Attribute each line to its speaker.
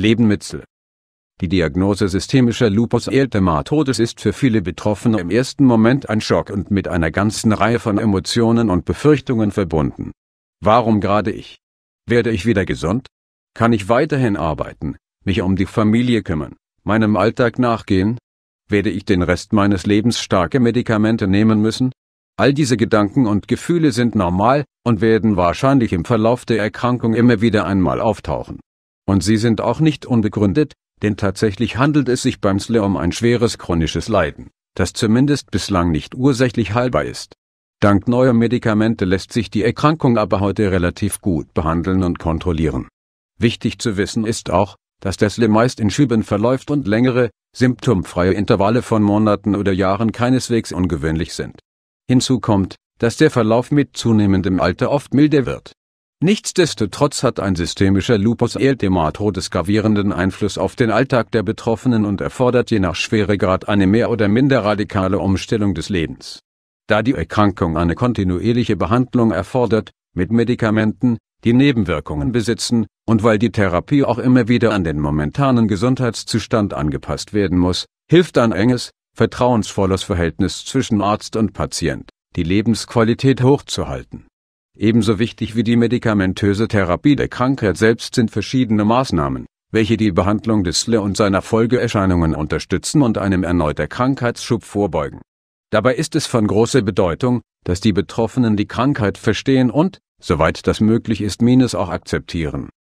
Speaker 1: Leben Mützel. Die Diagnose systemischer Lupus erythematodes ist für viele Betroffene im ersten Moment ein Schock und mit einer ganzen Reihe von Emotionen und Befürchtungen verbunden. Warum gerade ich? Werde ich wieder gesund? Kann ich weiterhin arbeiten, mich um die Familie kümmern, meinem Alltag nachgehen? Werde ich den Rest meines Lebens starke Medikamente nehmen müssen? All diese Gedanken und Gefühle sind normal und werden wahrscheinlich im Verlauf der Erkrankung immer wieder einmal auftauchen. Und sie sind auch nicht unbegründet, denn tatsächlich handelt es sich beim SLE um ein schweres chronisches Leiden, das zumindest bislang nicht ursächlich heilbar ist. Dank neuer Medikamente lässt sich die Erkrankung aber heute relativ gut behandeln und kontrollieren. Wichtig zu wissen ist auch, dass der SLE meist in Schüben verläuft und längere, symptomfreie Intervalle von Monaten oder Jahren keineswegs ungewöhnlich sind. Hinzu kommt, dass der Verlauf mit zunehmendem Alter oft milder wird. Nichtsdestotrotz hat ein systemischer Lupus Erythemato gravierenden Einfluss auf den Alltag der Betroffenen und erfordert je nach Schweregrad eine mehr oder minder radikale Umstellung des Lebens. Da die Erkrankung eine kontinuierliche Behandlung erfordert, mit Medikamenten, die Nebenwirkungen besitzen, und weil die Therapie auch immer wieder an den momentanen Gesundheitszustand angepasst werden muss, hilft ein enges, vertrauensvolles Verhältnis zwischen Arzt und Patient, die Lebensqualität hochzuhalten. Ebenso wichtig wie die medikamentöse Therapie der Krankheit selbst sind verschiedene Maßnahmen, welche die Behandlung des SLE und seiner Folgeerscheinungen unterstützen und einem erneuter Krankheitsschub vorbeugen. Dabei ist es von großer Bedeutung, dass die Betroffenen die Krankheit verstehen und, soweit das möglich ist, minus auch akzeptieren